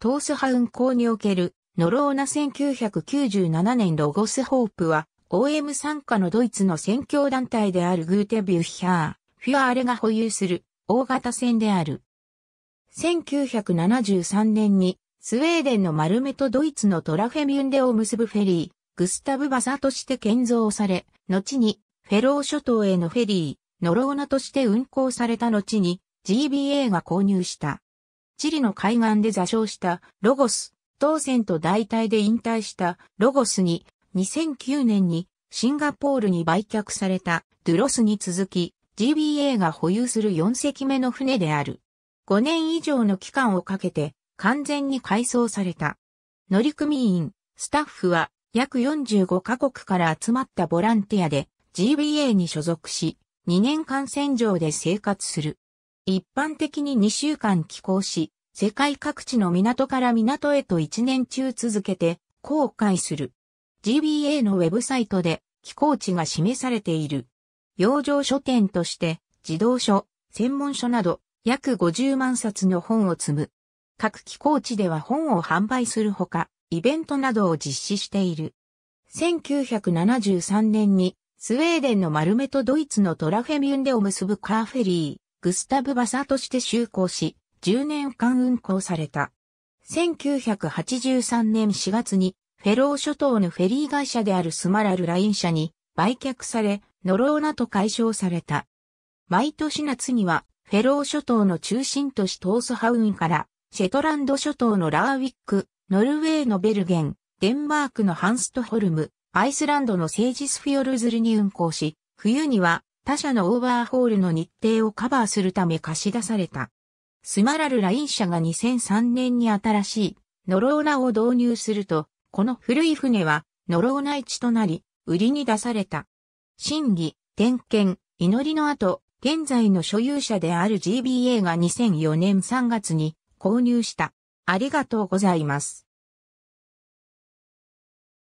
トースハ運行における、ノローナ1997年ロゴスホープは、OM 参加のドイツの宣教団体であるグーテビューヒャー、フィアーレが保有する大型船である。1973年にスウェーデンのマルメとドイツのトラフェミュンデを結ぶフェリー、グスタブ・バサとして建造され、後にフェロー諸島へのフェリー、ノローナとして運航された後に GBA が購入した。チリの海岸で座礁したロゴス、当船と代替で引退したロゴスに、2009年にシンガポールに売却されたドゥロスに続き、GBA が保有する4隻目の船である。5年以上の期間をかけて完全に改装された。乗組員、スタッフは約45カ国から集まったボランティアで GBA に所属し、2年間船上で生活する。一般的に2週間寄港し、世界各地の港から港へと1年中続けて航海する。GBA のウェブサイトで寄港地が示されている。洋上書店として児童書、専門書など約50万冊の本を積む。各寄港地では本を販売するほか、イベントなどを実施している。1973年にスウェーデンの丸目とドイツのトラフェミュンデを結ぶカーフェリー。グスタブ・バサとして就航し、10年間運航された。1983年4月に、フェロー諸島のフェリー会社であるスマラルライン社に売却され、ノローナと解消された。毎年夏には、フェロー諸島の中心都市トースハウンから、シェトランド諸島のラーウィック、ノルウェーのベルゲン、デンマークのハンストホルム、アイスランドのセージスフィヨルズルに運航し、冬には他社のオーバーホールの日程をカバーするため貸し出された。スマラルライン社が2003年に新しいノローナを導入すると、この古い船はノローナ市となり、売りに出された。審議、点検、祈りの後、現在の所有者である GBA が2004年3月に購入した。ありがとうございます。